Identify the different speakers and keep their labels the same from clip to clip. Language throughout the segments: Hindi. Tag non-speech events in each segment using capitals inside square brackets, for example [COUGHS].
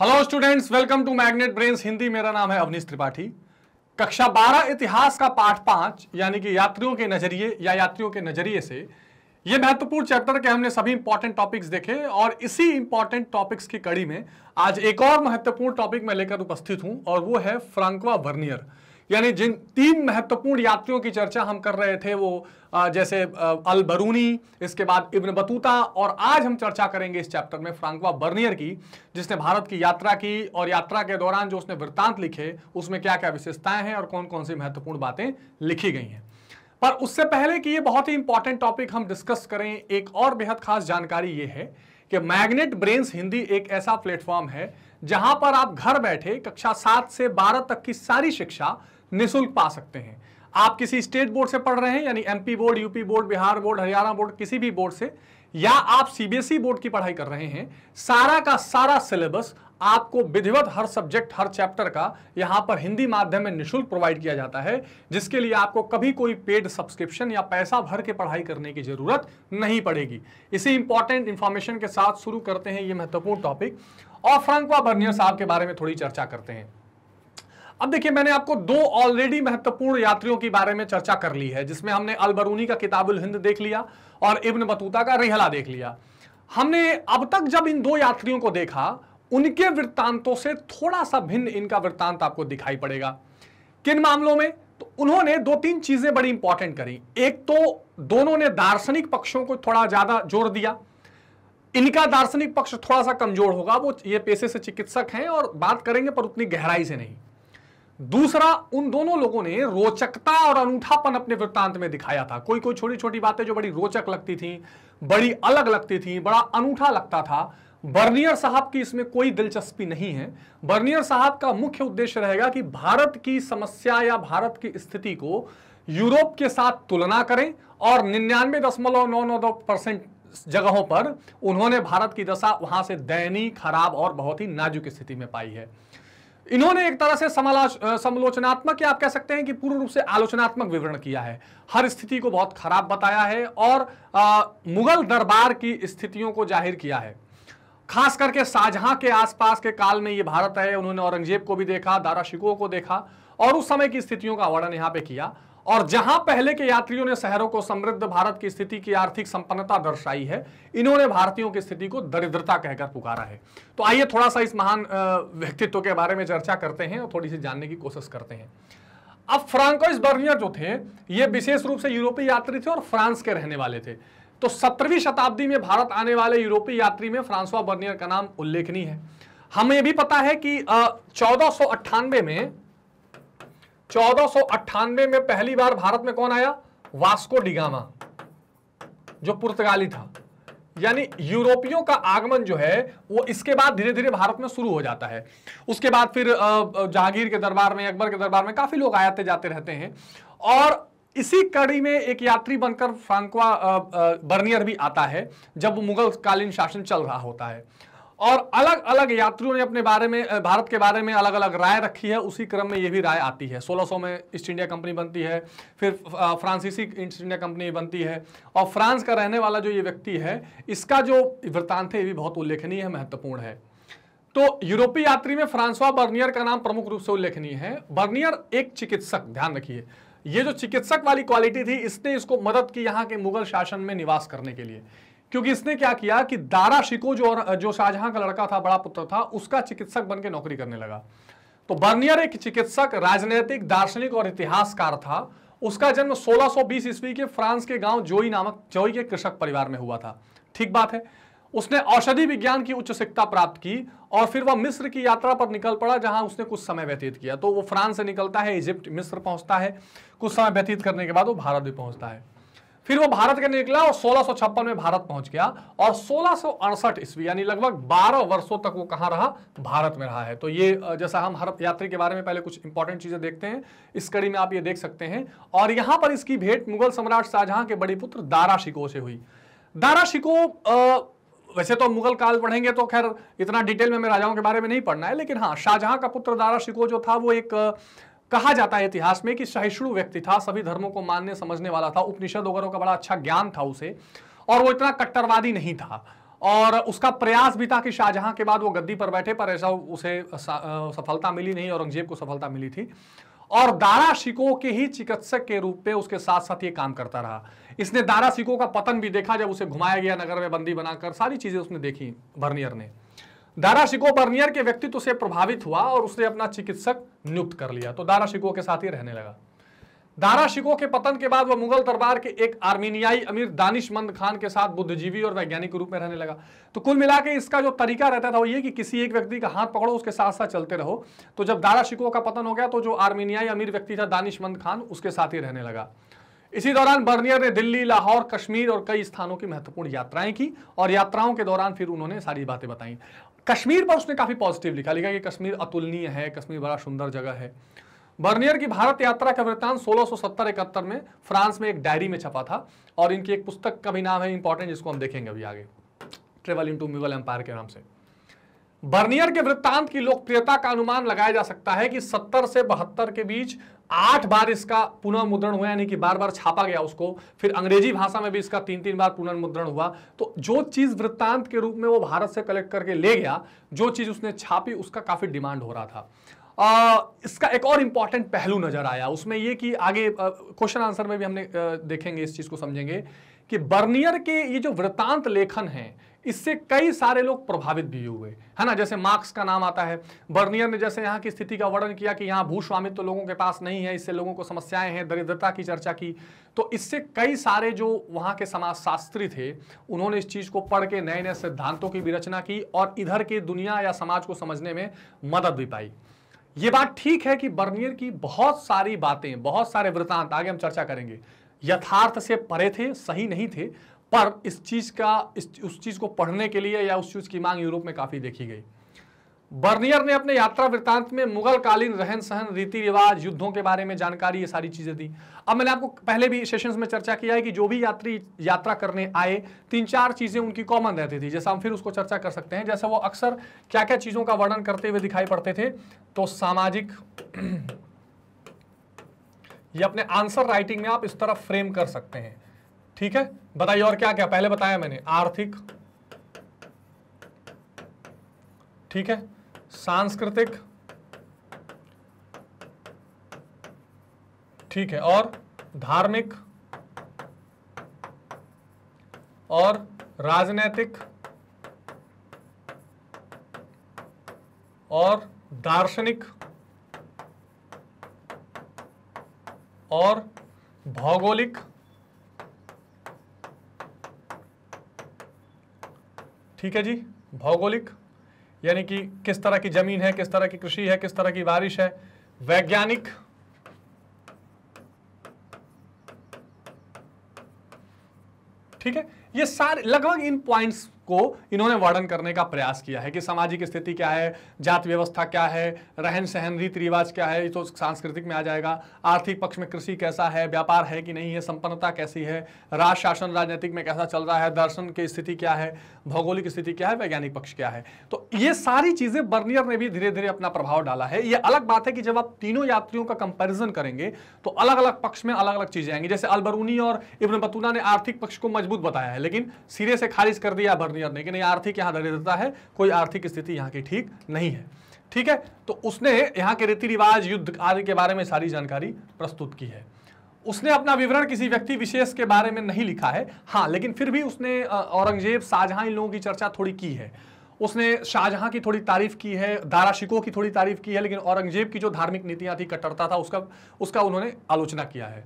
Speaker 1: hello students welcome to Magnet Brains Hindi मेरा नाम है अवनीश त्रिपाठी कक्षा 12 इतिहास का पाठ पांच यानी कि यात्रियों के नजरिए या यात्रियों के नजरिए से ये महत्वपूर्ण चैप्टर के हमने सभी इंपॉर्टेंट टॉपिक्स देखे और इसी इंपॉर्टेंट टॉपिक्स की कड़ी में आज एक और महत्वपूर्ण टॉपिक मैं लेकर उपस्थित हूं और वो है फ्रांकवा वर्नियर यानी जिन तीन महत्वपूर्ण यात्रियों की चर्चा हम कर रहे थे वो जैसे अल बरूनी इसके बाद इब्न बतूता और आज हम चर्चा करेंगे इस चैप्टर में फ्रांकवा बर्नियर की जिसने भारत की यात्रा की और यात्रा के दौरान जो उसने वृत्तांत लिखे उसमें क्या क्या विशेषताएं हैं और कौन कौन सी महत्वपूर्ण बातें लिखी गई हैं पर उससे पहले कि ये बहुत ही इंपॉर्टेंट टॉपिक हम डिस्कस करें एक और बेहद खास जानकारी ये है कि मैग्नेट ब्रेन्स हिंदी एक ऐसा प्लेटफॉर्म है जहां पर आप घर बैठे कक्षा सात से बारह तक की सारी शिक्षा निःशुल्क पा सकते हैं आप किसी स्टेट बोर्ड से पढ़ रहे हैं यानी MP board UP board Bihar board Haryana board किसी भी बोर्ड से या आप सीबीएसई बोर्ड की पढ़ाई कर रहे हैं सारा का सारा सिलेबस आपको विधिवत हर सब्जेक्ट हर चैप्टर का यहां पर हिंदी माध्यम में निशुल्क प्रोवाइड किया जाता है जिसके लिए आपको कभी कोई पेड सब्सक्रिप्शन या पैसा भर के पढ़ाई करने की ज़रूरत नहीं पड़ेगी इसी इंपॉर्टेंट इंफॉर्मेशन के साथ शुरू करते हैं ये महत्वपूर्ण टॉपिक और फ्रंकवा बर्नियर साहब के बारे में थोड़ी चर्चा करते हैं अब देखिए मैंने आपको दो ऑलरेडी महत्वपूर्ण यात्रियों के बारे में चर्चा कर ली है जिसमें हमने अलबरूनी का किताबुल हिंद देख लिया और इब्न बतूता का रिहला देख लिया हमने अब तक जब इन दो यात्रियों को देखा उनके वृत्तांतों से थोड़ा सा भिन्न इनका वृत्तांत आपको दिखाई पड़ेगा किन मामलों में तो उन्होंने दो तीन चीजें बड़ी इंपॉर्टेंट करी एक तो दोनों ने दार्शनिक पक्षों को थोड़ा ज्यादा जोर दिया इनका दार्शनिक पक्ष थोड़ा सा कमजोर होगा वो ये पेशे से चिकित्सक हैं और बात करेंगे पर उतनी गहराई से नहीं दूसरा उन दोनों लोगों ने रोचकता और अनूठापन अपने वृत्तांत में दिखाया था कोई कोई छोटी छोटी बातें जो बड़ी रोचक लगती थी बड़ी अलग लगती थी बड़ा अनूठा लगता था बर्नियर साहब की इसमें कोई दिलचस्पी नहीं है बर्नियर साहब का मुख्य उद्देश्य रहेगा कि भारत की समस्या या भारत की स्थिति को यूरोप के साथ तुलना करें और निन्यानवे दशमलव नौ नौ दो परसेंट जगहों पर उन्होंने भारत की दशा वहां से दयनीय खराब और बहुत ही नाजुक स्थिति में पाई है इन्होंने एक तरह से समालोचनात्मक या आप कह सकते हैं कि पूर्ण रूप से आलोचनात्मक विवरण किया है हर स्थिति को बहुत खराब बताया है और आ, मुगल दरबार की स्थितियों को जाहिर किया है खास करके शाहजहां के आसपास के काल में ये भारत है उन्होंने औरंगजेब को भी देखा दारा शिकोह को देखा और उस समय की स्थितियों का वर्णन यहाँ पे किया और जहां पहले के यात्रियों ने शहरों को समृद्ध भारत की स्थिति की आर्थिक संपन्नता दर्शाई है इन्होंने भारतीयों की स्थिति को दरिद्रता कहकर पुकारा है तो आइए थोड़ा सा इस महान व्यक्तित्व के बारे में चर्चा करते हैं और थोड़ी सी जानने की कोशिश करते हैं अब फ्रांकोइस बर्नियर जो थे ये विशेष रूप से यूरोपीय यात्री थे और फ्रांस के रहने वाले थे तो सत्रहवीं शताब्दी में भारत आने वाले यूरोपीय यात्री में फ्रांसवा बर्नियर का नाम उल्लेखनीय है हमें भी पता है कि चौदह में चौदह में पहली बार भारत में कौन आया वास्को डिगामा जो पुर्तगाली था यानी यूरोपियों का आगमन जो है वो इसके बाद धीरे धीरे भारत में शुरू हो जाता है उसके बाद फिर जहांगीर के दरबार में अकबर के दरबार में काफी लोग आते जाते रहते हैं और इसी कड़ी में एक यात्री बनकर फ्रांकवा बर्नियर भी आता है जब मुगल कालीन शासन चल रहा होता है और अलग अलग यात्रियों ने अपने बारे में भारत के बारे में अलग अलग राय रखी है उसी क्रम में ये भी राय आती है 1600 में ईस्ट इंडिया कंपनी बनती है फिर फ्रांसीसी ईस्ट इंडिया कंपनी बनती है और फ्रांस का रहने वाला जो ये व्यक्ति है इसका जो वृत्तांत है ये भी बहुत उल्लेखनीय है महत्वपूर्ण है तो यूरोपीय यात्री में फ्रांसवा बर्नियर का नाम प्रमुख रूप से उल्लेखनीय है बर्नियर एक चिकित्सक ध्यान रखिए ये जो चिकित्सक वाली क्वालिटी थी इसने इसको मदद की यहाँ के मुगल शासन में निवास करने के लिए क्योंकि इसने क्या किया कि दारा शिको जो जो शाहजहां का लड़का था बड़ा पुत्र था उसका चिकित्सक बन के नौकरी करने लगा तो बर्नियर एक चिकित्सक राजनीतिक दार्शनिक और इतिहासकार था उसका जन्म 1620 ईस्वी के फ्रांस के गांव जोई नामक जोई के कृषक परिवार में हुआ था ठीक बात है उसने औषधि विज्ञान की उच्च शिक्षा प्राप्त की और फिर वह मिस्र की यात्रा पर निकल पड़ा जहां उसने कुछ समय व्यतीत किया तो वो फ्रांस से निकलता है इजिप्ट मिस्र पहुंचता है कुछ समय व्यतीत करने के बाद वो भारत भी पहुंचता है फिर वो भारत के निकला और सोलह में भारत पहुंच गया और सोलह ईस्वी यानी लगभग 12 वर्षों तक वो कहां रहा भारत में रहा है तो ये जैसा हम हर यात्री के बारे में पहले कुछ इंपॉर्टेंट चीजें देखते हैं इस कड़ी में आप ये देख सकते हैं और यहां पर इसकी भेंट मुगल सम्राट शाहजहां के बड़े पुत्र दारा शिको से हुई दारा शिको वैसे तो मुगल काल पढ़ेंगे तो खैर इतना डिटेल में राजाओं के बारे में नहीं पढ़ना है लेकिन हाँ शाहजहां का पुत्र दारा शिको जो था वो एक कहा जाता है इतिहास में कि सहिष्णु व्यक्ति था सभी धर्मों को मानने समझने वाला था उपनिषद वगैरह का बड़ा अच्छा ज्ञान था उसे और वो इतना कट्टरवादी नहीं था और उसका प्रयास भी था कि शाहजहां के बाद वो गद्दी पर बैठे पर ऐसा उसे सफलता मिली नहीं औरंगजेब को सफलता मिली थी और दारा शिकोह के ही चिकित्सक के रूप में उसके साथ साथ ये काम करता रहा इसने दारा शिकोह का पतन भी देखा जब उसे घुमाया गया नगर में बंदी बनाकर सारी चीजें उसने देखी बर्नियर ने दारा शिको बर्नियर के व्यक्तित्व से प्रभावित हुआ और उसने अपना चिकित्सक नियुक्त कर लिया तो दारा शिको के साथ ही रहने लगा दारा शिको के पतन के बाद वह मुगल दरबार के एक आर्मेनियाई अमीर दानिशमंद खान के साथ बुद्धिजीवी और वैज्ञानिक रूप में रहने लगा तो कुल मिला के इसका जो तरीका रहता था वो ये कि किसी एक व्यक्ति का हाथ पकड़ो उसके साथ साथ चलते रहो तो जब दारा शिको का पतन हो गया तो जो आर्मेनियाई अमीर व्यक्ति था दानिशमंद खान उसके साथ ही रहने लगा इसी दौरान बर्नियर ने दिल्ली लाहौर कश्मीर और कई स्थानों की महत्वपूर्ण यात्राएं की और यात्राओं के दौरान फिर उन्होंने सारी बातें बताई कश्मीर पर उसने काफ़ी पॉजिटिव लिखा लिखा कि कश्मीर अतुलनीय है कश्मीर बड़ा सुंदर जगह है बर्नियर की भारत यात्रा का वृत्तांत सोलह सौ में फ्रांस में एक डायरी में छपा था और इनकी एक पुस्तक का भी नाम है इंपॉर्टेंट जिसको हम देखेंगे अभी आगे travel into Mughal empire के नाम से बर्नियर के वृत्तांत की लोकप्रियता का अनुमान लगाया जा सकता है कि 70 से बहत्तर के बीच आठ बार इसका पुनर्मुद्रण हुआ यानी कि बार बार छापा गया उसको फिर अंग्रेजी भाषा में भी इसका तीन तीन बार पुनर्मुद्रण हुआ तो जो चीज वृत्तांत के रूप में वो भारत से कलेक्ट करके ले गया जो चीज उसने छापी उसका काफी डिमांड हो रहा था आ, इसका एक और इंपॉर्टेंट पहलू नजर आया उसमें ये कि आगे क्वेश्चन आंसर में भी हमने आ, देखेंगे इस चीज को समझेंगे कि बर्नियर के ये जो वृतांत लेखन है इससे कई सारे लोग प्रभावित भी हुए है ना जैसे मार्क्स का नाम आता है बर्नियर ने जैसे यहाँ की स्थिति का वर्णन किया कि यहाँ भूस्वामित्व तो लोगों के पास नहीं है इससे लोगों को समस्याएं हैं दरिद्रता की चर्चा की तो इससे कई सारे जो वहाँ के समाजशास्त्री थे उन्होंने इस चीज़ को पढ़ के नए नए सिद्धांतों की भी रचना की और इधर के दुनिया या समाज को समझने में मदद भी पाई ये बात ठीक है कि बर्नियर की बहुत सारी बातें बहुत सारे वृतांत आगे हम चर्चा करेंगे यथार्थ से परे थे सही नहीं थे पर इस चीज़ का इस उस चीज़ को पढ़ने के लिए या उस चीज़ की मांग यूरोप में काफ़ी देखी गई बर्नियर ने अपने यात्रा वृत्तांत में मुगल कालीन रहन सहन रीति रिवाज युद्धों के बारे में जानकारी ये सारी चीज़ें दी अब मैंने आपको पहले भी सेशंस में चर्चा किया है कि जो भी यात्री यात्रा करने आए तीन चार चीज़ें उनकी कॉमन रहती थी जैसा हम फिर उसको चर्चा कर सकते हैं जैसा वो अक्सर क्या क्या चीज़ों का वर्णन करते हुए दिखाई पड़ते थे तो सामाजिक ये अपने आंसर राइटिंग में आप इस तरह फ्रेम कर सकते हैं ठीक है बताइए और क्या क्या पहले बताया मैंने आर्थिक ठीक है सांस्कृतिक ठीक है और धार्मिक और राजनैतिक और दार्शनिक और भौगोलिक ठीक है जी भौगोलिक यानी कि किस तरह की जमीन है किस तरह की कृषि है किस तरह की बारिश है वैज्ञानिक ठीक है ये सारे लगभग इन पॉइंट्स को इन्होंने वर्णन करने का प्रयास किया है कि सामाजिक स्थिति क्या है जात व्यवस्था क्या है रहन सहन रीति रिवाज क्या है ये तो सांस्कृतिक में आ जाएगा आर्थिक पक्ष में कृषि कैसा है व्यापार है कि नहीं है संपन्नता कैसी है राज शासन राजनीतिक में कैसा चल रहा है दर्शन की स्थिति क्या है भौगोलिक स्थिति क्या है वैज्ञानिक पक्ष क्या है तो ये सारी चीजें बर्नियर ने भी धीरे धीरे अपना प्रभाव डाला है ये अलग बात है कि जब आप तीनों यात्रियों का कंपेरिजन करेंगे तो अलग अलग पक्ष में अलग अलग चीजें आएंगी जैसे अलबरूनी और इब्न बतूना ने आर्थिक पक्ष को मजबूत बताया है लेकिन सिरे से खारिज कर दिया बर्नियर क्लियर नहीं कि नहीं आर्थिक यहाँ दरिद्रता है कोई आर्थिक स्थिति यहाँ की ठीक नहीं है ठीक है तो उसने यहाँ के रीति रिवाज युद्ध आदि के बारे में सारी जानकारी प्रस्तुत की है उसने अपना विवरण किसी व्यक्ति विशेष के बारे में नहीं लिखा है हाँ लेकिन फिर भी उसने औरंगजेब शाहजहां इन लोगों की चर्चा थोड़ी की है उसने शाहजहां की थोड़ी तारीफ की है दाराशिकों की थोड़ी तारीफ की है लेकिन औरंगजेब की जो धार्मिक नीतियां थी कट्टरता था उसका उसका उन्होंने आलोचना किया है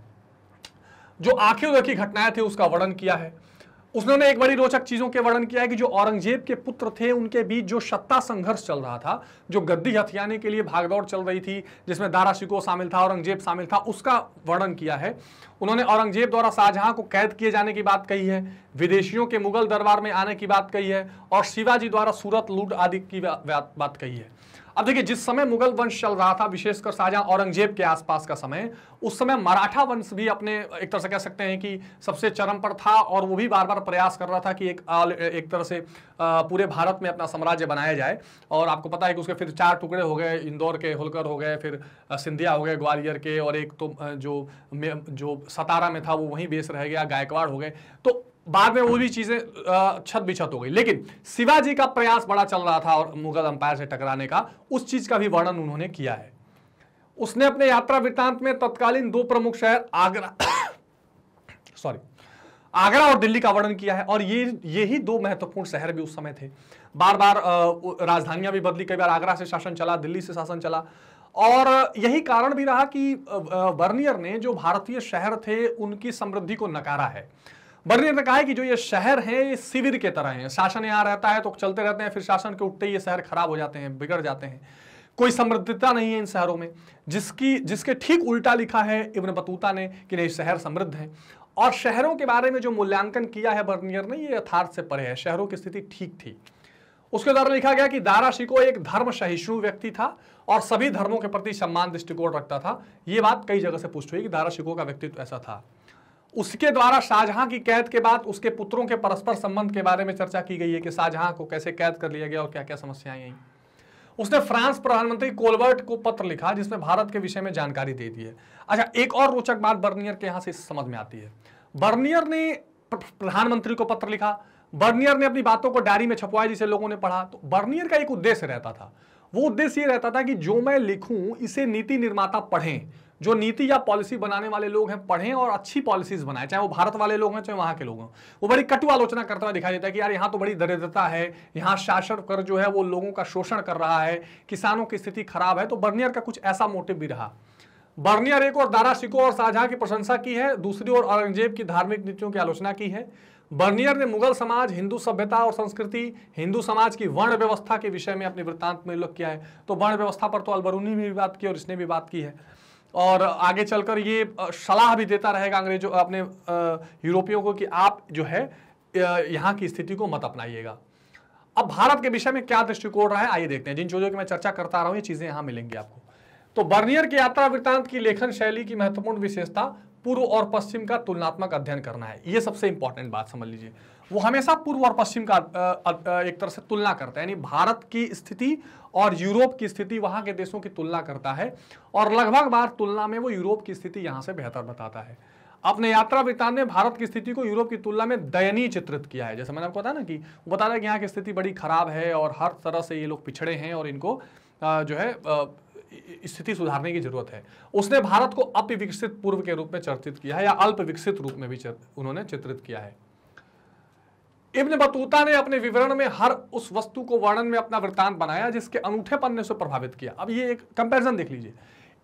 Speaker 1: जो आंखें की घटनाएं थी उसका वर्णन किया है उसने एक बड़ी रोचक चीजों के वर्णन किया है कि जो औरंगजेब के पुत्र थे उनके बीच जो सत्ता संघर्ष चल रहा था जो गद्दी हथियाने के लिए भागदौड़ चल रही थी जिसमें दारा शिको शामिल था औरंगजेब शामिल था उसका वर्णन किया है उन्होंने औरंगजेब द्वारा शाहजहां को कैद किए जाने की बात कही है विदेशियों के मुगल दरबार में आने की बात कही है और शिवाजी द्वारा सूरत लूट आदि की बात कही है अब देखिए जिस समय मुगल वंश चल रहा था विशेषकर शाहजहां औरंगजेब के आसपास का समय उस समय मराठा वंश भी अपने एक तरह से कह सकते हैं कि सबसे चरम पर था और वो भी बार बार प्रयास कर रहा था कि एक आल, एक तरह से पूरे भारत में अपना साम्राज्य बनाया जाए और आपको पता है कि उसके फिर चार टुकड़े हो गए इंदौर के होलकर हो गए फिर सिंधिया हो गए ग्वालियर के और एक तो जो जो सतारा में था वो वहीं बेस रह गया गायकवाड़ हो गए तो बाद में वो भी चीजें छत बिछत हो गई लेकिन शिवाजी का प्रयास बड़ा चल रहा था और मुगल अंपायर से टकराने का उस चीज का भी वर्णन उन्होंने किया है उसने अपने यात्रा वृतांत में तत्कालीन दो प्रमुख शहर आगरा सॉरी [COUGHS] आगरा और दिल्ली का वर्णन किया है और ये यही दो महत्वपूर्ण शहर भी उस समय थे बार बार राजधानियां भी बदली कई बार आगरा से शासन चला दिल्ली से शासन चला और यही कारण भी रहा कि वर्नियर ने जो भारतीय शहर थे उनकी समृद्धि को नकारा है बर्नियर ने कहा है कि जो ये शहर हैं ये शिविर के तरह हैं शासन यहाँ रहता है तो चलते रहते हैं फिर शासन के उठते ही ये शहर खराब हो जाते हैं बिगड़ जाते हैं कोई समृद्धता नहीं है इन शहरों में जिसकी जिसके ठीक उल्टा लिखा है इब्न बतूता ने कि नहीं शहर समृद्ध है और शहरों के बारे में जो मूल्यांकन किया है बर्नियर ने ये यथार्थ से परे है शहरों की स्थिति ठीक थी उसके द्वारा लिखा गया कि दारा शिको एक धर्म सहिष्णु व्यक्ति था और सभी धर्मों के प्रति सम्मान दृष्टिकोण रखता था ये बात कई जगह से पुष्ट हुई कि दारा शिको का व्यक्तित्व ऐसा था उसके द्वारा शाहजहां की कैद के बाद उसके पुत्रों के परस्पर संबंध के बारे में चर्चा की गई है कि शाहजहां को कैसे कैद कर लिया गया और क्या क्या समस्याएं आई उसने फ्रांस प्रधानमंत्री कोलबर्ट को पत्र लिखा जिसमें भारत के विषय में जानकारी दे दी है अच्छा एक और रोचक बात बर्नियर के यहां से समझ में आती है बर्नियर ने प्रधानमंत्री को पत्र लिखा बर्नियर ने अपनी बातों को डायरी में छपवाया जिसे लोगों ने पढ़ा तो बर्नियर का एक उद्देश्य रहता था वो उद्देश्य ये रहता था कि जो मैं लिखूं इसे नीति निर्माता पढ़ें जो नीति या पॉलिसी बनाने वाले लोग हैं पढ़ें और अच्छी पॉलिसीज बनाए चाहे वो भारत वाले लोग हैं चाहे वहां के लोग हों वो बड़ी कटु आलोचना करता हुआ दिखाई देता है कि यार यहाँ तो बड़ी दरिद्रता है यहाँ शासन कर जो है वो लोगों का शोषण कर रहा है किसानों की स्थिति खराब है तो बर्नियर का कुछ ऐसा मोटिव भी रहा बर्नियर एक और दारा शिको और शाहजहां की प्रशंसा की है दूसरी ओर औरंगजेब की धार्मिक नीतियों की आलोचना की है बर्नियर ने मुगल समाज हिंदू सभ्यता और संस्कृति हिंदू समाज की वर्ण व्यवस्था के विषय में अपने वृत्तांत में उल्लेख किया है तो वर्ण व्यवस्था पर तो अलबरूनी ने भी बात की और इसने भी बात की है और आगे चलकर ये सलाह भी देता रहेगा अंग्रेजों अपने यूरोपियों को कि आप जो है यहाँ की स्थिति को मत अपनाइएगा अब भारत के विषय में क्या दृष्टिकोण रहा है आइए देखते हैं जिन चीज़ों की मैं चर्चा करता रहा हूँ ये चीज़ें यहाँ मिलेंगी आपको तो बर्नियर की यात्रा वृत्तांत की लेखन शैली की महत्वपूर्ण विशेषता पूर्व और पश्चिम का तुलनात्मक अध्ययन करना है ये सबसे इंपॉर्टेंट बात समझ लीजिए वो हमेशा पूर्व और पश्चिम का एक तरह से तुलना करता है यानी भारत की स्थिति और यूरोप की स्थिति वहाँ के देशों की तुलना करता है और लगभग बार तुलना में वो यूरोप की स्थिति यहाँ से बेहतर बताता है अपने यात्रा वृत्तांत में भारत की स्थिति को यूरोप की तुलना में दयनीय चित्रित किया है जैसे मैंने आपको बताया ना कि वो बता रहा है कि यहाँ की स्थिति बड़ी खराब है और हर तरह से ये लोग पिछड़े हैं और इनको जो है स्थिति सुधारने की जरूरत है उसने भारत को अपविकसित पूर्व के रूप में चर्चित किया है या अल्प विकसित रूप में भी उन्होंने चित्रित किया है इब्न बतूता ने अपने विवरण में हर उस वस्तु को वर्णन में अपना वृत्तांत बनाया जिसके अनूठेपन ने उसे प्रभावित किया अब ये एक कंपैरिजन देख लीजिए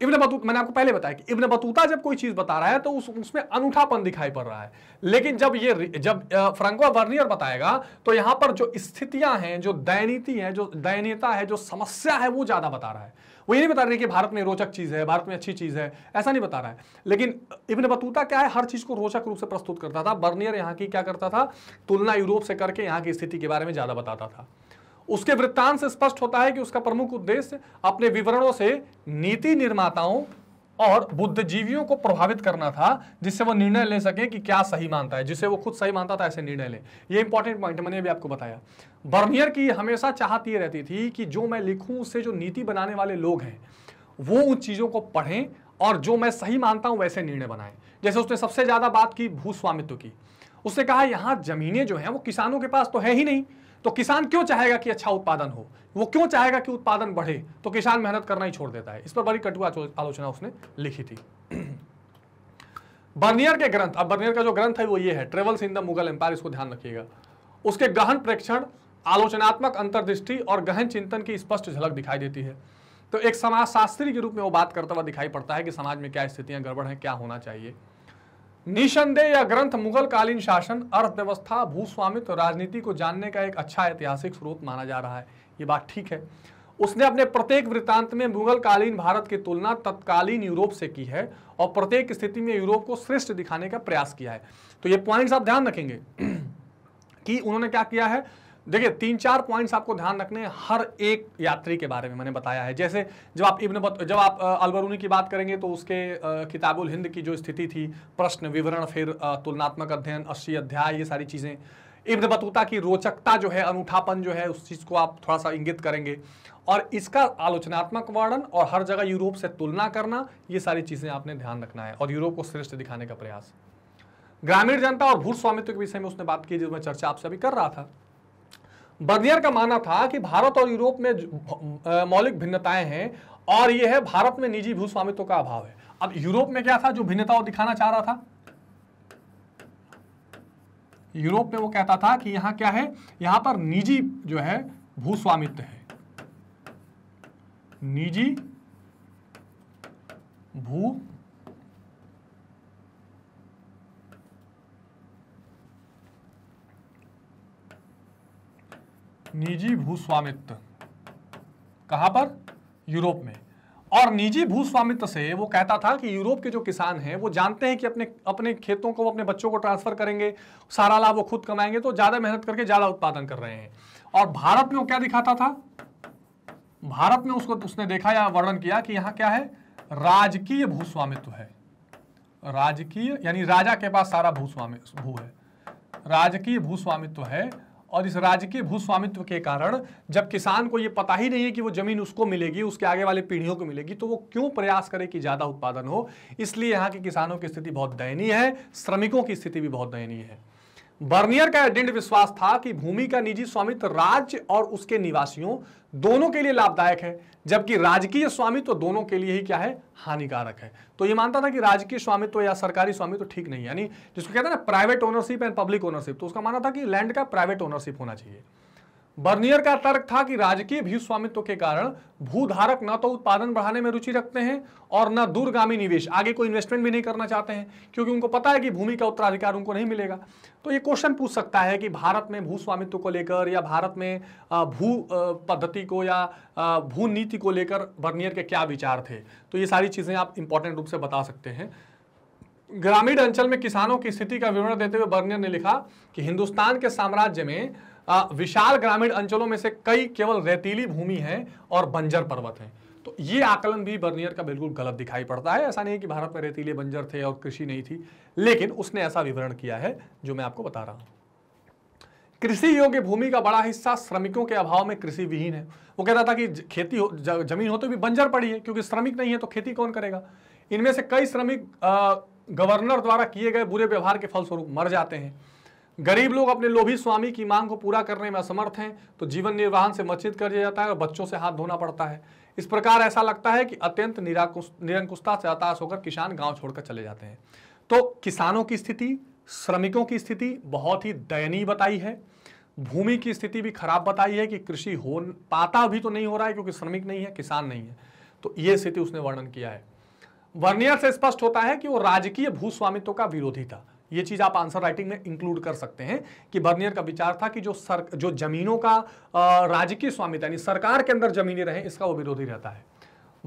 Speaker 1: इब्न बतूत मैंने आपको पहले बताया कि इब्न बतूता जब कोई चीज़ बता रहा है तो उस उसमें अनूठापन दिखाई पड़ रहा है लेकिन जब ये जब फ्रंको वर्नियर बताएगा तो यहां पर जो स्थितियां हैं जो दयनीति है जो दयनीयता है जो समस्या है वो ज़्यादा बता रहा है वो ये नहीं बता रही कि भारत में रोचक चीज़ है भारत में अच्छी चीज़ है ऐसा नहीं बता रहा है लेकिन इब्न बतूता क्या है हर चीज़ को रोचक रूप से प्रस्तुत करता था बर्नियर यहाँ की क्या करता था तुलना यूरोप से करके यहाँ की स्थिति के बारे में ज़्यादा बताता था उसके वृत्तांत से स्पष्ट होता है कि उसका प्रमुख उद्देश्य अपने विवरणों से नीति निर्माताओं और बुद्धिजीवियों को प्रभावित करना था जिससे वो निर्णय ले सके कि क्या सही मानता है जिसे वो खुद सही मानता था ऐसे निर्णय ले ये इंपॉर्टेंट पॉइंट मैंने भी आपको बताया बर्मियर की हमेशा चाहत ये रहती थी कि जो मैं लिखूं उससे जो नीति बनाने वाले लोग हैं वो उन चीज़ों को पढ़ें और जो मैं सही मानता हूं वैसे निर्णय बनाएं जैसे उसने सबसे ज़्यादा बात की भूस्वामित्व की उसने कहा यहां ज़मीनें जो हैं वो किसानों के पास तो है ही नहीं तो किसान क्यों चाहेगा कि अच्छा उत्पादन हो वो क्यों चाहेगा कि उत्पादन बढ़े तो किसान मेहनत करना ही छोड़ देता है इस पर बड़ी कटुआ आलोचना उसने लिखी थी [CLEARS THROAT] बर्नियर के ग्रंथ अब बर्नियर का जो ग्रंथ है वो ये है travels in the Mughal empire इसको ध्यान रखिएगा उसके गहन प्रेक्षण आलोचनात्मक अंतर्दृष्टि और गहन चिंतन की स्पष्ट झलक दिखाई देती है तो एक समाजशास्त्री के रूप में वो बात करता हुआ दिखाई पड़ता है कि समाज में क्या स्थितियां गड़बड़ हैं क्या होना चाहिए निशंदेह यह ग्रंथ मुगल कालीन शासन अर्थव्यवस्था भूस्वामित्व राजनीति को जानने का एक अच्छा ऐतिहासिक स्रोत माना जा रहा है ये बात ठीक है उसने अपने प्रत्येक वृत्तांत में मुगल कालीन भारत की तुलना तत्कालीन यूरोप से की है और प्रत्येक स्थिति में यूरोप को श्रेष्ठ दिखाने का प्रयास किया है तो ये पॉइंट्स आप ध्यान रखेंगे [CLEARS THROAT] कि उन्होंने क्या किया है देखिए तीन चार पॉइंट्स आपको ध्यान रखने हर एक यात्री के बारे में मैंने बताया है जैसे जब आप इब्न बत, जब आप अलबरूनी की बात करेंगे तो उसके किताबुल हिंद की जो स्थिति थी प्रश्न विवरण फिर तुलनात्मक अध्ययन अस्सी अध्याय ये सारी चीज़ें इब्न बतूता की रोचकता जो है अनूठापन जो है उस चीज़ को आप थोड़ा सा इंगित करेंगे और इसका आलोचनात्मक वर्णन और हर जगह यूरोप से तुलना करना ये सारी चीज़ें आपने ध्यान रखना है और यूरोप को श्रेष्ठ दिखाने का प्रयास ग्रामीण जनता और भूस्वामित्व के विषय में उसने बात की जिसमें चर्चा आपसे अभी कर रहा था बर्नियर का माना था कि भारत और यूरोप में मौलिक भिन्नताएं हैं और यह है भारत में निजी भूस्वामित्व का अभाव है अब यूरोप में क्या था जो भिन्नता दिखाना चाह रहा था यूरोप में वो कहता था कि यहां क्या है यहां पर निजी जो है भूस्वामित्व है निजी भू निजी भूस्वामित्व कहां पर यूरोप में और निजी भूस्वामित्व से वो कहता था कि यूरोप के जो किसान हैं वो जानते हैं कि अपने अपने खेतों को वो अपने बच्चों को ट्रांसफर करेंगे सारा लाभ वो खुद कमाएंगे तो ज़्यादा मेहनत करके ज़्यादा उत्पादन कर रहे हैं और भारत में वो क्या दिखाता था भारत में उसको उसने देखा या वर्णन किया कि यहां क्या है राजकीय भूस्वामित्व है राजकीय यानी राजा के पास सारा भूस्वामित्व भू है राजकीय भूस्वामित्व है और इस राजकीय भूस्वामित्व के कारण जब किसान को यह पता ही नहीं है कि वो जमीन उसको मिलेगी उसके आगे वाले पीढ़ियों को मिलेगी तो वो क्यों प्रयास करे कि ज़्यादा उत्पादन हो इसलिए यहाँ के किसानों की स्थिति बहुत दयनीय है श्रमिकों की स्थिति भी बहुत दयनीय है बर्नियर का एजेंट विश्वास था कि भूमि का निजी स्वामित्व राज्य और उसके निवासियों दोनों के लिए लाभदायक है जबकि राजकीय स्वामित्व तो दोनों के लिए ही क्या है हानिकारक है तो ये मानता था कि राजकीय स्वामित्व तो या सरकारी स्वामित्व तो ठीक नहीं यानी जिसको कहते हैं ना private ownership and public ownership तो उसका मानना था कि लैंड का प्राइवेट ओनरशिप होना चाहिए बर्नियर का तर्क था कि राजकीय भी स्वामित्व के कारण भूधारक न तो उत्पादन बढ़ाने में रुचि रखते हैं और न दूरगामी निवेश आगे कोई इन्वेस्टमेंट भी नहीं करना चाहते हैं क्योंकि उनको पता है कि भूमि का उत्तराधिकार उनको नहीं मिलेगा तो ये क्वेश्चन पूछ सकता है कि भारत में भू स्वामित्व को लेकर या भारत में भू पद्धति को या भू नीति को लेकर बर्नियर के क्या विचार थे तो ये सारी चीज़ें आप इंपॉर्टेंट रूप से बता सकते हैं ग्रामीण अंचल में किसानों की स्थिति का विवरण देते हुए बर्नियर ने लिखा कि हिंदुस्तान के साम्राज्य में विशाल ग्रामीण अंचलों में से कई केवल रेतीली भूमि है और बंजर पर्वत है तो ये आकलन भी बर्नियर का बिल्कुल गलत दिखाई पड़ता है ऐसा नहीं कि भारत में रेतीले बंजर थे और कृषि नहीं थी लेकिन उसने ऐसा विवरण किया है जो मैं आपको बता रहा हूं कृषि योग्य भूमि का बड़ा हिस्सा श्रमिकों के अभाव में कृषि विहीन है वो कहता था कि खेती हो जमीन होते भी बंजर पड़ी है क्योंकि श्रमिक नहीं है तो खेती कौन करेगा इनमें से कई श्रमिक गवर्नर द्वारा किए गए बुरे व्यवहार के फलस्वरूप मर जाते हैं गरीब लोग अपने लोभी स्वामी की मांग को पूरा करने में असमर्थ हैं तो जीवन निर्वाहन से मचित कर दिया जाता है और बच्चों से हाथ धोना पड़ता है इस प्रकार ऐसा लगता है कि अत्यंत निरंकुशता से हताश होकर किसान गांव छोड़कर चले जाते हैं तो किसानों की स्थिति श्रमिकों की स्थिति बहुत ही दयनीय बताई है भूमि की स्थिति भी खराब बताई है कि कृषि हो पाता भी तो नहीं हो रहा है क्योंकि श्रमिक नहीं है किसान नहीं है तो ये स्थिति उसने वर्णन किया है वर्नियर से स्पष्ट होता है कि वो राजकीय भूस्वामित्व का विरोधी था ये चीज़ आप आंसर राइटिंग में इंक्लूड कर सकते हैं कि बर्नियर का विचार था कि जो सर जो जमीनों का राजकीय स्वामित्व यानी सरकार के अंदर जमीन रहे इसका वो विरोधी रहता है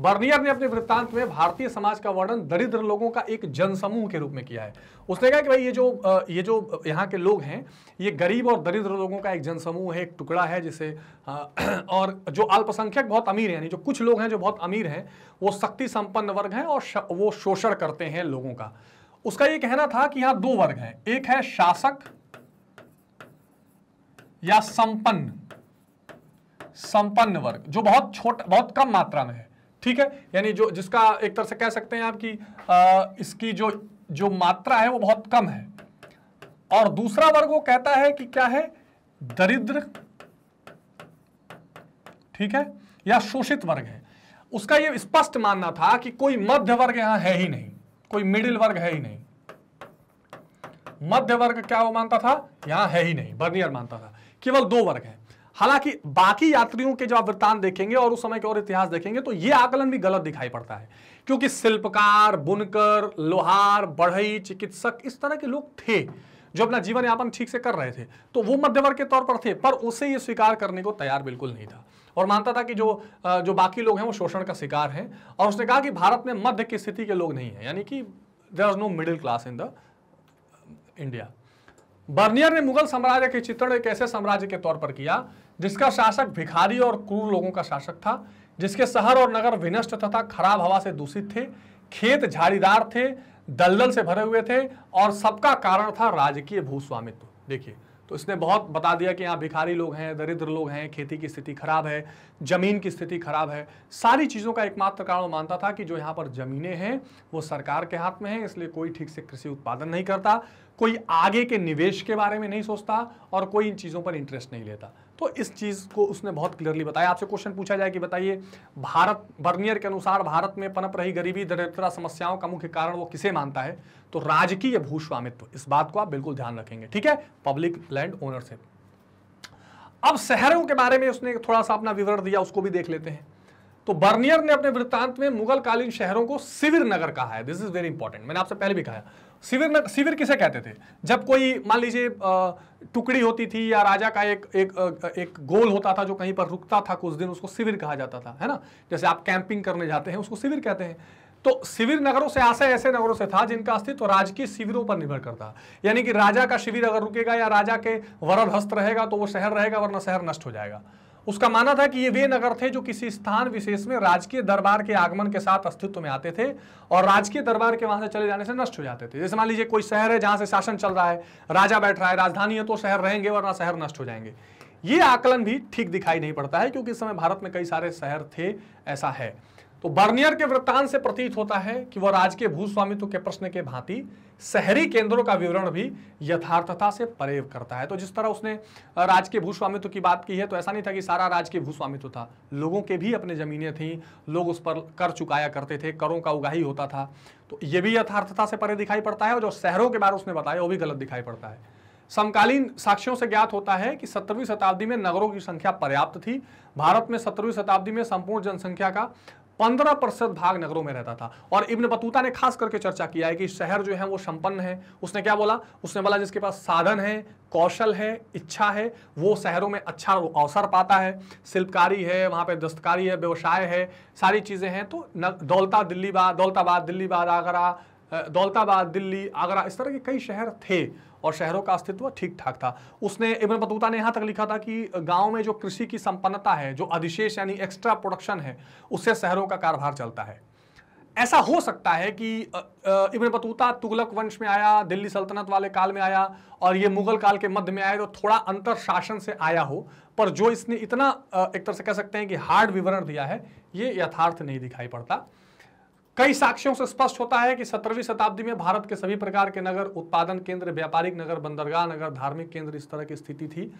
Speaker 1: बर्नियर ने अपने वृत्तांत में भारतीय समाज का वर्णन दरिद्र लोगों का एक जनसमूह के रूप में किया है उसने कहा कि भाई ये जो ये जो यहाँ के लोग हैं ये गरीब और दरिद्र लोगों का एक जनसमूह है एक टुकड़ा है जिसे [CLEARS THROAT] और जो अल्पसंख्यक बहुत अमीर हैं यानी जो कुछ लोग हैं जो बहुत अमीर हैं वो शक्ति संपन्न वर्ग हैं और वो शोषण करते हैं लोगों का उसका यह कहना था कि यहां दो वर्ग हैं एक है शासक या संपन्न संपन्न वर्ग जो बहुत छोटा बहुत कम मात्रा में है ठीक है यानी जो जिसका एक तरह से कह सकते हैं आप कि इसकी जो जो मात्रा है वो बहुत कम है और दूसरा वर्ग वो कहता है कि क्या है दरिद्र ठीक है या शोषित वर्ग है उसका ये स्पष्ट मानना था कि कोई मध्य वर्ग यहां है ही नहीं कोई मिडिल वर्ग है ही नहीं मध्य वर्ग क्या वो मानता था यहां है ही नहीं बर्नियर मानता था केवल दो वर्ग है हालांकि बाकी यात्रियों के जो आप वृत्तांत देखेंगे और उस समय के और इतिहास देखेंगे तो यह आकलन भी गलत दिखाई पड़ता है क्योंकि शिल्पकार बुनकर लोहार बढ़ई चिकित्सक इस तरह के लोग थे जो अपना जीवन यापन ठीक से कर रहे थे तो वो मध्यवर्ग के तौर पर थे पर उसे ये स्वीकार करने को तैयार बिल्कुल नहीं था और मानता था कि जो जो बाकी लोग हैं वो शोषण का शिकार हैं और उसने कहा कि भारत में मध्य की स्थिति के लोग नहीं हैं यानी कि there are no middle class in the India Bernier ने मुगल साम्राज्य के चित्रण एक ऐसे साम्राज्य के तौर पर किया जिसका शासक भिखारी और क्रूर लोगों का शासक था जिसके शहर और नगर विनष्ट तथा खराब हवा से दूषित थे खेत झाड़ीदार थे दलदल से भरे हुए थे और सबका कारण था राजकीय भूस्वामित्व देखिए तो इसने बहुत बता दिया कि यहाँ भिखारी लोग हैं दरिद्र लोग हैं खेती की स्थिति खराब है जमीन की स्थिति खराब है सारी चीज़ों का एकमात्र कारण मानता था कि जो यहाँ पर ज़मीनें हैं वो सरकार के हाथ में हैं इसलिए कोई ठीक से कृषि उत्पादन नहीं करता कोई आगे के निवेश के बारे में नहीं सोचता और कोई इन चीज़ों पर इंटरेस्ट नहीं लेता तो इस चीज़ को उसने बहुत क्लियरली बताया आपसे क्वेश्चन पूछा जाए कि बताइए भारत बर्नियर के अनुसार भारत में पनप रही गरीबी दरिद्रता समस्याओं का मुख्य कारण वो किसे मानता है तो राजकीय भूस्वामित्व इस बात को आप बिल्कुल ध्यान रखेंगे ठीक है पब्लिक लैंड ओनरशिप अब शहरों के बारे में उसने थोड़ा सा अपना विवरण दिया उसको भी देख लेते हैं तो बर्नियर ने अपने वृत्तांत में मुगल कालीन शहरों को सिविर नगर कहा है दिस इज वेरी इंपॉर्टेंट मैंने आपसे पहले भी कहा सिविर नगर सिविर किसे कहते थे जब कोई मान लीजिए टुकड़ी होती थी या राजा का एक एक एक गोल होता था जो कहीं पर रुकता था कुछ दिन उसको सिविर कहा जाता था है ना जैसे आप कैंपिंग करने जाते हैं उसको सिविर कहते हैं तो शिविर नगरों से आशय ऐसे नगरों से था जिनका अस्तित्व तो राजकीय शिविरों पर निर्भर करता यानी कि राजा का शिविर अगर रुकेगा या राजा के वरद हस्त रहेगा तो वो शहर रहेगा वरना शहर नष्ट हो जाएगा उसका मानना था कि ये वे नगर थे जो किसी स्थान विशेष में राजकीय दरबार के आगमन के साथ अस्तित्व में आते थे और राजकीय दरबार के वहां से चले जाने से नष्ट हो जाते थे जैसे मान लीजिए कोई शहर है जहां से शासन चल रहा है राजा बैठ रहा है राजधानी है तो शहर रहेंगे वरना शहर नष्ट हो जाएंगे ये आकलन भी ठीक दिखाई नहीं पड़ता है क्योंकि इस समय भारत में कई सारे शहर थे ऐसा है तो बर्नियर के वृत्तांत से प्रतीत होता है कि वह राजकीय भूस्वामित्व के प्रश्न के भांति शहरी केंद्रों का विवरण भी यथार्थता से परेव करता है तो जिस तरह उसने राजकीय भूस्वामित्व की बात की है तो ऐसा नहीं था कि सारा राजकीय भूस्वामित्व था लोगों के भी अपने ज़मीनें थीं लोग उस पर कर चुकाया करते थे करों का उगाही होता था तो ये भी यथार्थता से परे दिखाई पड़ता है और जो शहरों के बारे उसने बताया वो भी गलत दिखाई पड़ता है समकालीन साक्ष्यों से ज्ञात होता है कि सत्रहवीं शताब्दी में नगरों की संख्या पर्याप्त थी भारत में सत्रहवीं शताब्दी में संपूर्ण जनसंख्या का पंद्रह प्रतिशत भाग नगरों में रहता था और इब्न बतूता ने खास करके चर्चा किया है कि शहर जो है वो संपन्न है उसने क्या बोला उसने बोला जिसके पास साधन है कौशल है इच्छा है वो शहरों में अच्छा अवसर पाता है शिल्पकारी है वहाँ पे दस्तकारी है व्यवसाय है सारी चीज़ें हैं तो दौलता दिल्ली बाद दौलताबाद दिल्ली बाद आगरा दौलताबाद दिल्ली आगरा इस तरह के कई शहर थे और शहरों का अस्तित्व ठीक ठाक था उसने इबन बतूता ने यहाँ तक लिखा था कि गाँव में जो कृषि की संपन्नता है जो अधिशेष यानी एक्स्ट्रा प्रोडक्शन है उससे शहरों का कारभार चलता है ऐसा हो सकता है कि इबन बतूता तुगलक वंश में आया दिल्ली सल्तनत वाले काल में आया और ये मुगल काल के मध्य में आया तो थोड़ा अंतर शासन से आया हो पर जो इसने इतना एक तरह से कह सकते हैं कि हार्ड विवरण दिया है ये यथार्थ नहीं दिखाई पड़ता कई साक्ष्यों से स्पष्ट होता है कि सत्रहवीं शताब्दी में भारत के सभी प्रकार के नगर उत्पादन केंद्र व्यापारिक नगर बंदरगाह नगर धार्मिक केंद्र इस तरह की स्थिति थी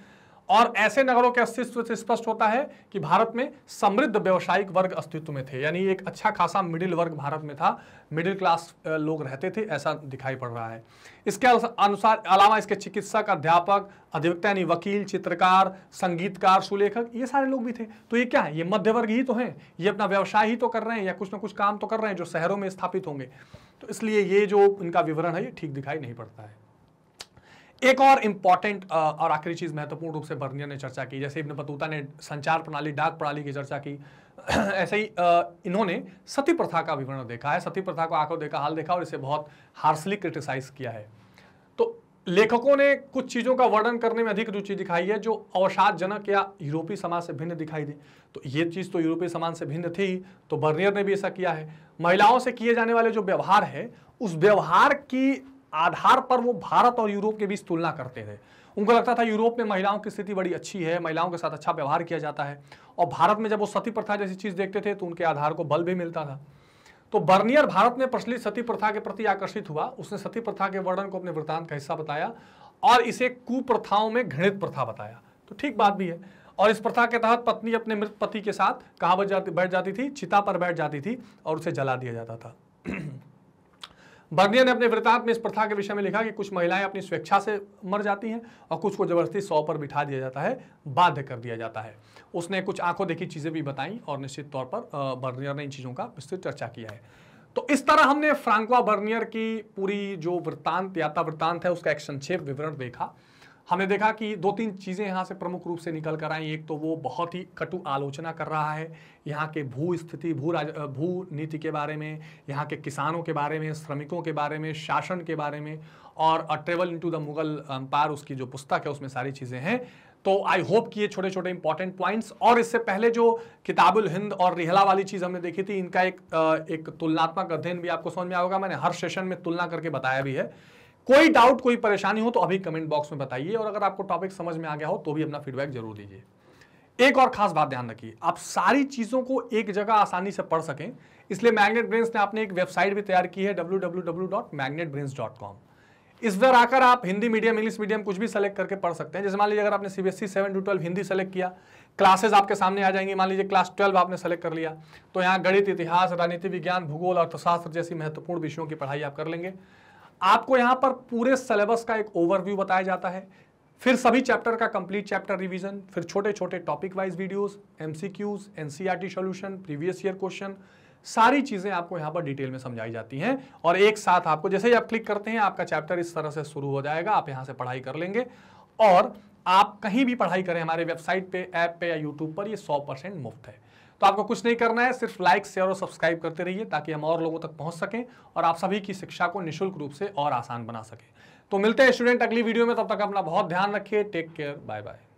Speaker 1: और ऐसे नगरों के अस्तित्व से स्पष्ट होता है कि भारत में समृद्ध व्यवसायिक वर्ग अस्तित्व में थे यानी एक अच्छा खासा मिडिल वर्ग भारत में था मिडिल क्लास लोग रहते थे ऐसा दिखाई पड़ रहा है इसके अनुसार अलावा इसके चिकित्सक अध्यापक अधिवक्ता यानी वकील चित्रकार संगीतकार सुलेखक ये सारे लोग भी थे तो ये क्या है ये मध्य वर्ग ही तो हैं ये अपना व्यवसाय ही तो कर रहे हैं या कुछ ना कुछ काम तो कर रहे हैं जो शहरों में स्थापित होंगे तो इसलिए ये जो इनका विवरण है ये ठीक दिखाई नहीं पड़ता है एक और इम्पॉर्टेंट और आखिरी चीज़ महत्वपूर्ण रूप से बर्नियर ने चर्चा की जैसे इब्न बतूता ने संचार प्रणाली डाक प्रणाली की चर्चा की [CLEARS THROAT] ऐसे ही इन्होंने सती प्रथा का विवरण देखा है सती प्रथा को आंखों देखा हाल देखा और इसे बहुत हार्सली क्रिटिसाइज किया है तो लेखकों ने कुछ चीज़ों का वर्णन करने में अधिक रुचि दिखाई है जो अवसादजनक या यूरोपीय समाज से भिन्न दिखाई दी तो ये चीज़ तो यूरोपीय समाज से भिन्न थी तो बर्नियर ने भी ऐसा किया है महिलाओं से किए जाने वाले जो व्यवहार है उस व्यवहार की आधार पर वो भारत और यूरोप के बीच तुलना करते थे उनको लगता था यूरोप में महिलाओं की स्थिति बड़ी अच्छी है महिलाओं के साथ अच्छा व्यवहार किया जाता है और भारत में जब वो सती प्रथा जैसी चीज़ देखते थे तो उनके आधार को बल भी मिलता था तो बर्नियर भारत में प्रचलित सती प्रथा के प्रति आकर्षित हुआ उसने सती प्रथा के वर्णन को अपने वृत्तांत का हिस्सा बताया और इसे कुप्रथाओं में घृणित प्रथा बताया तो ठीक बात भी है और इस प्रथा के तहत पत्नी अपने मृत पति के साथ कहाँ बैठ जाती बैठ जाती थी चिता पर बैठ जाती थी और उसे जला दिया जाता था [CLEARS THROAT] बर्निया ने अपने वृतांत में इस प्रथा के विषय में लिखा कि कुछ महिलाएं अपनी स्वेच्छा से मर जाती हैं और कुछ को जबरदस्ती सौ पर बिठा दिया जाता है बाध्य कर दिया जाता है उसने कुछ आंखों देखी चीज़ें भी बताई और निश्चित तौर पर बर्नियर ने इन चीज़ों का विस्तृत चर्चा किया है तो इस तरह हमने फ्रांकवा बर्नियर की पूरी जो वृतांत यात्रा वृतांत है उसका एक संक्षेप विवरण देखा हमने देखा कि दो तीन चीज़ें यहाँ से प्रमुख रूप से निकल कर आई एक तो वो बहुत ही कटु आलोचना कर रहा है यहाँ के भू स्थिति भू राज भू नीति के बारे में यहाँ के किसानों के बारे में श्रमिकों के बारे में शासन के बारे में और a travel into the Mughal empire उसकी जो पुस्तक है उसमें सारी चीज़ें हैं तो आई होप कि ये छोटे छोटे इंपॉर्टेंट पॉइंट्स और इससे पहले जो किताबुल हिंद और रिहला वाली चीज़ हमने देखी थी इनका एक एक तुलनात्मक अध्ययन भी आपको समझ में आएगा मैंने हर सेशन में तुलना करके बताया भी है कोई डाउट कोई परेशानी हो तो अभी कमेंट बॉक्स में बताइए और अगर आपको टॉपिक समझ में आ गया हो तो भी अपना फीडबैक जरूर दीजिए एक और खास बात ध्यान रखिए आप सारी चीज़ों को एक जगह आसानी से पढ़ सकें इसलिए मैग्नेट ब्रेन्स ने आपने एक वेबसाइट भी तैयार की है डब्ल्यू इस पर आकर आप हिंदी मीडियम इंग्लिश मीडियम कुछ भी सेलेक्ट करके पढ़ सकते हैं जैसे मान लीजिए अगर आपने CBSE seven to twelve Hindi select किया क्लासेस आपके सामने आ जाएंगी मान लीजिए क्लास ट्वेल्व आपने सेलेक्ट कर लिया तो यहाँ गणित इतिहास राजनीति विज्ञान भूगोल अर्थशास्त्र जैसी महत्वपूर्ण विषयों की पढ़ाई आप कर लेंगे आपको यहां पर पूरे सिलेबस का एक ओवरव्यू बताया जाता है फिर सभी चैप्टर का कंप्लीट चैप्टर रिवीजन फिर छोटे छोटे topic wise videos MCQs NCERT solution previous year question सारी चीज़ें आपको यहां पर डिटेल में समझाई जाती हैं और एक साथ आपको जैसे ही आप क्लिक करते हैं आपका चैप्टर इस तरह से शुरू हो जाएगा आप यहां से पढ़ाई कर लेंगे और आप कहीं भी पढ़ाई करें हमारे वेबसाइट पे ऐप पे या यूट्यूब पर यह सौ परसेंट मुफ्त है तो आपको कुछ नहीं करना है सिर्फ लाइक शेयर और सब्सक्राइब करते रहिए ताकि हम और लोगों तक पहुंच सकें और आप सभी की शिक्षा को निःशुल्क रूप से और आसान बना सकें तो मिलते हैं स्टूडेंट अगली वीडियो में तब तक अपना बहुत ध्यान रखिए टेक केयर बाय बाय